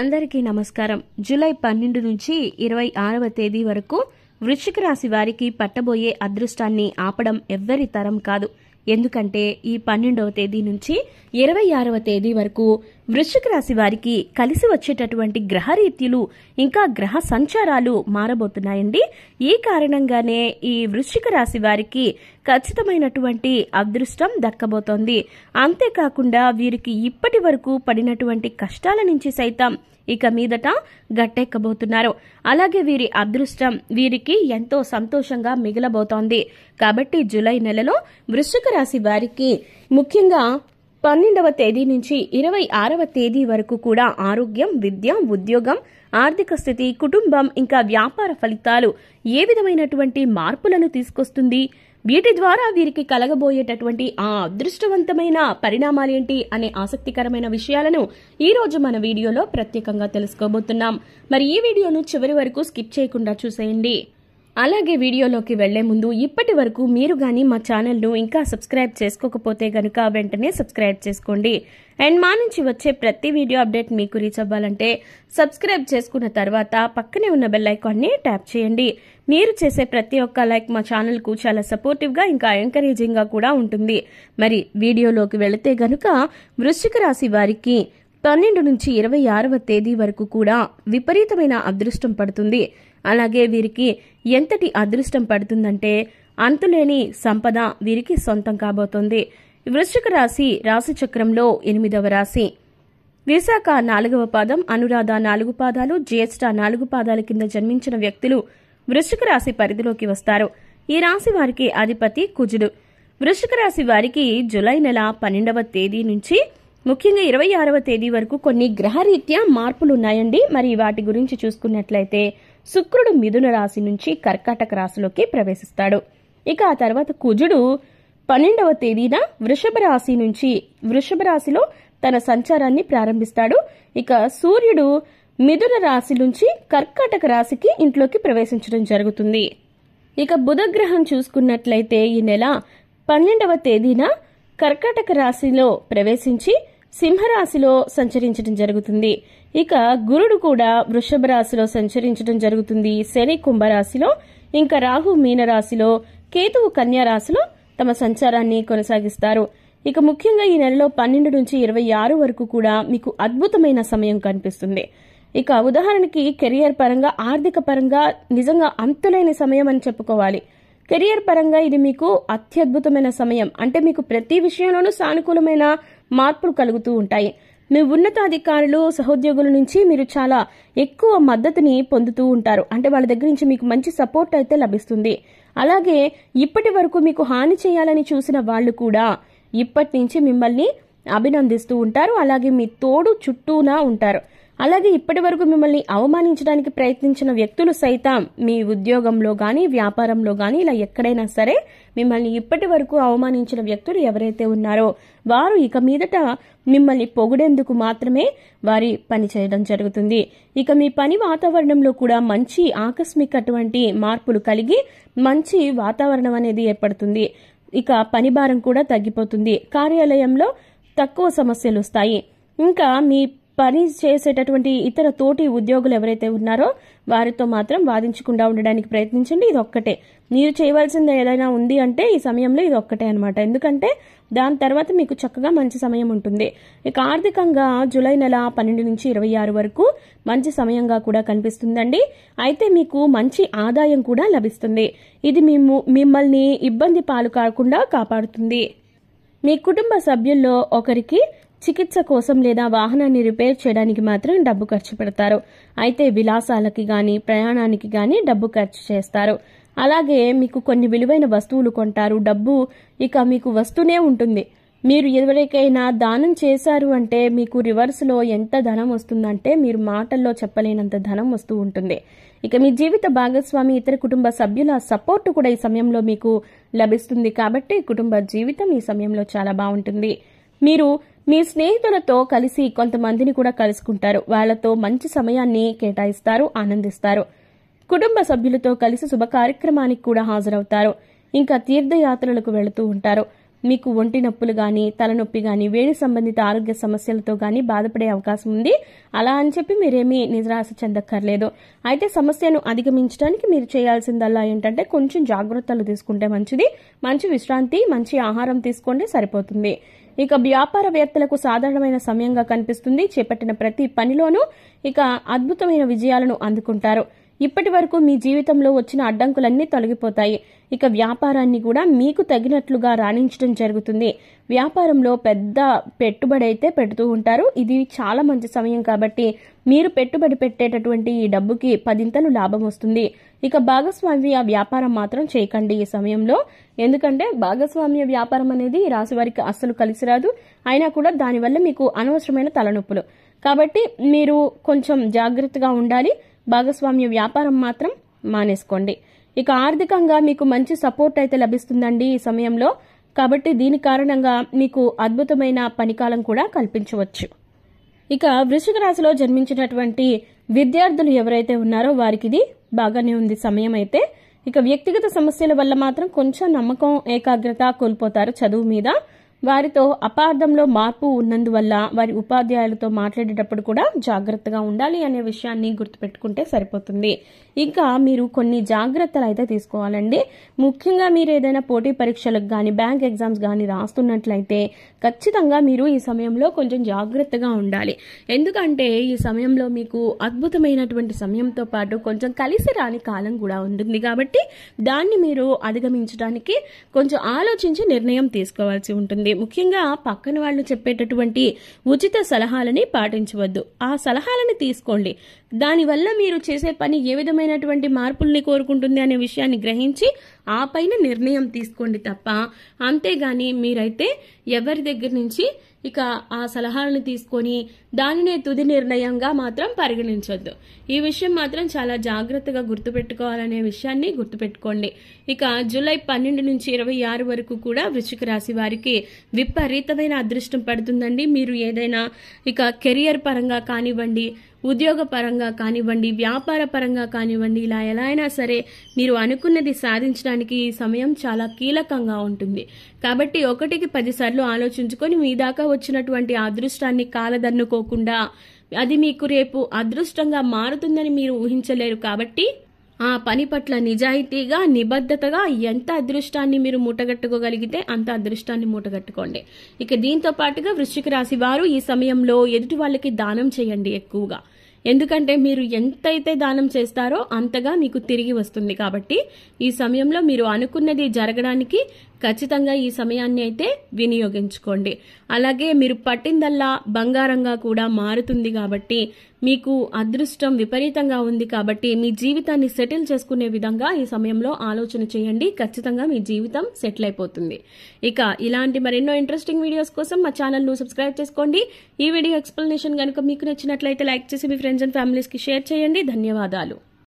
అందరికీ నమస్కారం జూలై పన్నెండు నుంచి ఇరవై ఆరవ తేదీ వరకు వృశ్చిక రాశి వారికి పట్టబోయే అదృష్టాన్ని ఆపడం ఎవ్వరి తరం కాదు ఎందుకంటే ఈ పన్నెండవ తేదీ నుంచి ఇరవై ఆరవ తేదీ వరకు వృశ్చిక రాశి వారికి కలిసి వచ్చేటటువంటి గ్రహరీత్యులు ఇంకా గ్రహ సంచారాలు మారబోతున్నాయండి ఈ కారణంగానే ఈ వృశ్చిక రాశి వారికి ఖచ్చితమైనటువంటి అదృష్టం దక్కబోతోంది అంతేకాకుండా వీరికి ఇప్పటి వరకు పడినటువంటి కష్టాల నుంచి సైతం ఇక మీదట గట్టెక్కబోతున్నారు అలాగే వీరి అదృష్టం వీరికి ఎంతో సంతోషంగా మిగిలబోతోంది కాబట్టి జులై నెలలో వృశ్చిక రాశి వారికి ముఖ్యంగా పన్నెండవ తేదీ నుంచి ఇరవై ఆరవ తేదీ వరకు కూడా ఆరోగ్యం విద్య ఉద్యోగం ఆర్థిక స్థితి కుటుంబం ఇంకా వ్యాపార ఫలితాలు ఏ విధమైనటువంటి మార్పులను తీసుకొస్తుంది వీటి ద్వారా వీరికి కలగబోయేటటువంటి ఆ అదృష్టవంతమైన పరిణామాలేంటి అనే ఆసక్తికరమైన విషయాలను ఈ రోజు మన వీడియోలో ప్రత్యేకంగా తెలుసుకోబోతున్నాం మరి ఈ వీడియోను చివరి వరకు స్కిప్ చేయకుండా చూసేయండి అలాగే వీడియోలోకి వెళ్లే ముందు ఇప్పటి వరకు మీరు కానీ మా ఛానల్ను ఇంకా సబ్స్క్రైబ్ చేసుకోకపోతే గనుక వెంటనే సబ్స్క్రైబ్ చేసుకోండి అండ్ మా నుంచి వచ్చే ప్రతి వీడియో అప్డేట్ మీకు రీచ్ అవ్వాలంటే సబ్స్క్రైబ్ చేసుకున్న తర్వాత పక్కనే ఉన్న బెల్ ఐకాన్ని ట్యాప్ చేయండి మీరు చేసే ప్రతి ఒక్క లైక్ మా ఛానల్కు చాలా సపోర్టివ్గా ఇంకా ఎంకరేజింగ్గా కూడా ఉంటుంది మరి వీడియోలోకి వెళితే గనుక వృశ్చిక రాశి వారికి పన్నెండు నుంచి ఇరవై ఆరవ తేదీ వరకు కూడా విపరీతమైన అదృష్టం పడుతుంది అలాగే వీరికి ఎంతటి అదృష్టం పడుతుందంటే అంతులేని సంపద వీరికి సొంతం కాబోతోంది వృశ్చిక రాశి రాశిచక్రంలో ఎనిమిదవ రాశి విశాఖ నాలుగవ పాదం అనురాధ నాలుగు పాదాలు జ్యేష్ఠ నాలుగు పాదాల కింద జన్మించిన వ్యక్తులు వృశ్చిక రాశి పరిధిలోకి వస్తారు ఈ రాశి వారికి అధిపతి కుజుడు వృశ్చిక రాశి వారికి జులై నెల పన్నెండవ తేదీ నుంచి ముఖ్యంగా ఇరవై ఆరవ తేదీ వరకు కొన్ని గ్రహరీత్యా మార్పులున్నాయండి మరి వాటి గురించి చూసుకున్నట్లయితే శుక్రుడు మిథున రాశి నుంచి కర్కాటక రాశిలోకి ప్రవేశిస్తాడు ఇక ఆ తర్వాత కుజుడు పన్నెండవ తేదీన వృషభ రాశి నుంచి వృషభ రాశిలో తన సంచారాన్ని ప్రారంభిస్తాడు ఇక సూర్యుడు మిథున రాశి నుంచి కర్కాటక రాశికి ఇంట్లోకి ప్రవేశించడం జరుగుతుంది ఇక బుధగ్రహం చూసుకున్నట్లయితే ఈ నెల పన్నెండవ తేదీన కర్కాటక రాశిలో ప్రవేశించి సింహరాశిలో సంచరించడం జరుగుతుంది ఇక గురుడు కూడా వృషభ రాశిలో సంచరించడం జరుగుతుంది శని కుంభరాశిలో ఇంకా రాహు మీనరాశిలో కేతువు కన్యారాశిలో తమ సంచారాన్ని కొనసాగిస్తారు ఇక ముఖ్యంగా ఈ నెలలో పన్నెండు నుంచి ఇరవై ఆరు వరకు కూడా మీకు అద్భుతమైన సమయం కనిపిస్తుంది ఇక ఉదాహరణకి కెరియర్ పరంగా ఆర్థిక పరంగా నిజంగా అంతులేని సమయం అని చెప్పుకోవాలి కెరియర్ పరంగా ఇది మీకు అత్యద్భుతమైన సమయం అంటే మీకు ప్రతి విషయంలోనూ సానుకూలమైన మార్పులు కలుగుతూ ఉంటాయి మీ ఉన్నతాధికారులు సహోద్యోగుల నుంచి మీరు చాలా ఎక్కువ మద్దతుని పొందుతూ ఉంటారు అంటే వాళ్ళ దగ్గర నుంచి మీకు మంచి సపోర్ట్ అయితే లభిస్తుంది అలాగే ఇప్పటి వరకు మీకు హాని చేయాలని చూసిన వాళ్ళు కూడా ఇప్పటి నుంచి మిమ్మల్ని అభినందిస్తూ ఉంటారు అలాగే మీ తోడు చుట్టూనా ఉంటారు అలాగే ఇప్పటి వరకు మిమ్మల్ని అవమానించడానికి ప్రయత్నించిన వ్యక్తులు సైతం మీ ఉద్యోగంలో కానీ వ్యాపారంలో కానీ ఇలా ఎక్కడైనా సరే మిమ్మల్ని ఇప్పటి వరకు అవమానించిన వ్యక్తులు ఎవరైతే ఉన్నారో వారు ఇక మీదట మిమ్మల్ని పొగిడేందుకు మాత్రమే వారి పని చేయడం జరుగుతుంది ఇక మీ పని వాతావరణంలో కూడా మంచి ఆకస్మిక అటువంటి మార్పులు కలిగి మంచి వాతావరణం అనేది ఏర్పడుతుంది ఇక పని భారం కూడా తగ్గిపోతుంది కార్యాలయంలో తక్కువ సమస్యలు వస్తాయి ఇంకా మీ పని చేసేటటువంటి ఇతర తోటి ఉద్యోగులు ఎవరైతే ఉన్నారో వారితో మాత్రం వాదించకుండా ఉండడానికి ప్రయత్నించండి ఇది ఒక్కటే మీరు చేయవలసింది ఏదైనా ఉంది అంటే ఈ సమయంలో ఇది ఒక్కటే అనమాట ఎందుకంటే దాని తర్వాత మీకు చక్కగా మంచి సమయం ఉంటుంది ఇక ఆర్థికంగా జూలై నెల పన్నెండు నుంచి ఇరవై ఆరు వరకు మంచి సమయంగా కూడా కనిపిస్తుందండి అయితే మీకు మంచి ఆదాయం కూడా లభిస్తుంది ఇది మేము మిమ్మల్ని ఇబ్బంది పాలు కాకుండా కాపాడుతుంది మీ కుటుంబ సభ్యుల్లో ఒకరికి చికిత్స కోసం లేదా వాహనాన్ని రిపేర్ చేయడానికి మాత్రం డబ్బు ఖర్చు పెడతారు అయితే విలాసాలకి కానీ ప్రయాణానికి కానీ డబ్బు ఖర్చు చేస్తారు అలాగే మీకు కొన్ని విలువైన వస్తువులు కొంటారు డబ్బు ఇక మీకు వస్తూనే ఉంటుంది మీరు ఎవరికైనా దానం చేశారు అంటే మీకు రివర్స్లో ఎంత ధనం వస్తుందంటే మీరు మాటల్లో చెప్పలేనంత ధనం వస్తూ ఉంటుంది ఇక మీ జీవిత భాగస్వామి ఇతర కుటుంబ సభ్యుల సపోర్ట్ కూడా ఈ సమయంలో మీకు లభిస్తుంది కాబట్టి కుటుంబ జీవితం ఈ సమయంలో చాలా బాగుంటుంది మీరు మీ స్నేహితులతో కలిసి కొంతమందిని కూడా కలుసుకుంటారు వాళ్లతో మంచి సమయాన్ని కేటాయిస్తారు ఆనందిస్తారు కుటుంబ సభ్యులతో కలిసి శుభ కార్యక్రమానికి కూడా హాజరవుతారు ఇంకా తీర్థయాత్రలకు వెళుతూ ఉంటారు మీకు ఒంటి నొప్పులు కానీ తలనొప్పి కానీ వేడి సంబంధిత ఆరోగ్య సమస్యలతో కానీ బాధపడే అవకాశం ఉంది అలా అని చెప్పి మీరేమీ నిజరాశ చెందక్కర్లేదు అయితే సమస్యను అధిగమించడానికి మీరు చేయాల్సిందల్లా ఏంటంటే కొంచెం జాగ్రత్తలు తీసుకుంటే మంచిది మంచి విశ్రాంతి మంచి ఆహారం తీసుకుంటే సరిపోతుంది ఇక వ్యాపారవేత్తలకు సాధారణమైన సమయంగా కనిపిస్తుంది చేపట్టిన ప్రతి పనిలోనూ ఇక అద్భుతమైన విజయాలను అందుకుంటారు ఇప్పటి వరకు మీ జీవితంలో వచ్చిన అడ్డంకులన్నీ తొలగిపోతాయి ఇక వ్యాపారాన్ని కూడా మీకు తగినట్లుగా రాణించడం జరుగుతుంది వ్యాపారంలో పెద్ద పెట్టుబడి అయితే పెడుతూ ఉంటారు ఇది చాలా మంచి సమయం కాబట్టి మీరు పెట్టుబడి పెట్టేటటువంటి ఈ డబ్బుకి పదింతలు లాభం వస్తుంది ఇక భాగస్వామ్య వ్యాపారం మాత్రం చేయకండి ఈ సమయంలో ఎందుకంటే భాగస్వామ్య వ్యాపారం అనేది రాశి వారికి అస్సలు కలిసి రాదు అయినా కూడా దానివల్ల మీకు అనవసరమైన తలనొప్పులు కాబట్టి మీరు కొంచెం జాగ్రత్తగా ఉండాలి భాగస్వామ్య వ్యాపారం మాత్రం మానేసుకోండి ఇక ఆర్థికంగా మీకు మంచి సపోర్ట్ అయితే లభిస్తుందండి ఈ సమయంలో కాబట్టి దీని కారణంగా మీకు అద్భుతమైన పనికాలం కూడా కల్పించవచ్చు ఇక వృషిక రాశిలో జన్మించినటువంటి విద్యార్థులు ఎవరైతే ఉన్నారో వారికి ఇది బాగానే ఉంది సమయం అయితే ఇక వ్యక్తిగత సమస్యల వల్ల మాత్రం కొంచెం నమ్మకం ఏకాగ్రత కోల్పోతారు చదువు మీద వారితో అపార్థంలో మార్పు ఉన్నందువల్ల వారి ఉపాధ్యాయులతో మాట్లాడేటప్పుడు కూడా జాగ్రత్తగా ఉండాలి అనే విషయాన్ని గుర్తుపెట్టుకుంటే సరిపోతుంది ఇంకా మీరు కొన్ని జాగ్రత్తలు అయితే తీసుకోవాలండి ముఖ్యంగా మీరు ఏదైనా పోటీ పరీక్షలకు కానీ బ్యాంక్ ఎగ్జామ్స్ కానీ రాస్తున్నట్లయితే ఖచ్చితంగా మీరు ఈ సమయంలో కొంచెం జాగ్రత్తగా ఉండాలి ఎందుకంటే ఈ సమయంలో మీకు అద్భుతమైనటువంటి సమయంతో పాటు కొంచెం కలిసి రాని కాలం కూడా ఉంటుంది కాబట్టి దాన్ని మీరు అధిగమించడానికి కొంచెం ఆలోచించి నిర్ణయం తీసుకోవాల్సి ఉంటుంది చేసుకోండి ముఖ్యంగా పక్కన వాళ్ళు చెప్పేటటువంటి ఉచిత సలహాలని పాటించవద్దు ఆ సలహాలని తీసుకోండి దానివల్ల మీరు చేసే పని ఏ విధమైనటువంటి మార్పుల్ని కోరుకుంటుంది అనే విషయాన్ని గ్రహించి ఆ పైన నిర్ణయం తీసుకోండి తప్ప అంతేగాని మీరైతే ఎవరి దగ్గర నుంచి ఇక ఆ సలహాలను తీసుకొని దానినే తుది నిర్ణయంగా మాత్రం పరిగణించొద్దు ఈ విషయం మాత్రం చాలా జాగ్రత్తగా గుర్తుపెట్టుకోవాలనే విషయాన్ని గుర్తుపెట్టుకోండి ఇక జూలై పన్నెండు నుంచి ఇరవై ఆరు వరకు కూడా వృశ్చిక రాశి వారికి విపరీతమైన అదృష్టం పడుతుందండి మీరు ఏదైనా ఇక కెరియర్ పరంగా కానివ్వండి ఉద్యోగపరంగా కానివ్వండి వ్యాపార పరంగా కానివ్వండి ఇలా ఎలా అయినా సరే మీరు అనుకున్నది సాధించడానికి ఈ సమయం చాలా కీలకంగా ఉంటుంది కాబట్టి ఒకటికి పదిసార్లు ఆలోచించుకొని మీ దాకా వచ్చినటువంటి అదృష్టాన్ని కాలదన్నుకోకుండా అది మీకు రేపు అదృష్టంగా మారుతుందని మీరు ఊహించలేరు కాబట్టి ఆ పని పట్ల నిజాయితీగా నిబద్ధతగా ఎంత అదృష్టాన్ని మీరు మూటగట్టుకోగలిగితే అంత అదృష్టాన్ని మూటగట్టుకోండి ఇక దీంతో పాటుగా వృశ్చిక రాశి వారు ఈ సమయంలో ఎదుటి వాళ్ళకి దానం చేయండి ఎక్కువగా ఎందుకంటే మీరు ఎంతైతే దానం చేస్తారో అంతగా మీకు తిరిగి వస్తుంది కాబట్టి ఈ సమయంలో మీరు అనుకున్నది జరగడానికి ఖచ్చితంగా ఈ సమయాన్ని అయితే వినియోగించుకోండి అలాగే మీరు పట్టిందల్లా బంగారంగా కూడా మారుతుంది కాబట్టి మీకు అదృష్టం విపరీతంగా ఉంది కాబట్టి మీ జీవితాన్ని సెటిల్ చేసుకునే విధంగా ఈ సమయంలో ఆలోచన చేయండి ఖచ్చితంగా మీ జీవితం సెటిల్ అయిపోతుంది ఇక ఇలాంటి మరెన్నో ఇంట్రెస్టింగ్ వీడియోస్ కోసం మా ఛానల్ను సబ్స్క్రైబ్ చేసుకోండి ఈ వీడియో ఎక్స్ప్లెనేషన్ కనుక మీకు నచ్చినట్లయితే లైక్ చేసి మీ ఫ్రెండ్స్ అండ్ ఫ్యామిలీస్కి షేర్ చేయండి ధన్యవాదాలు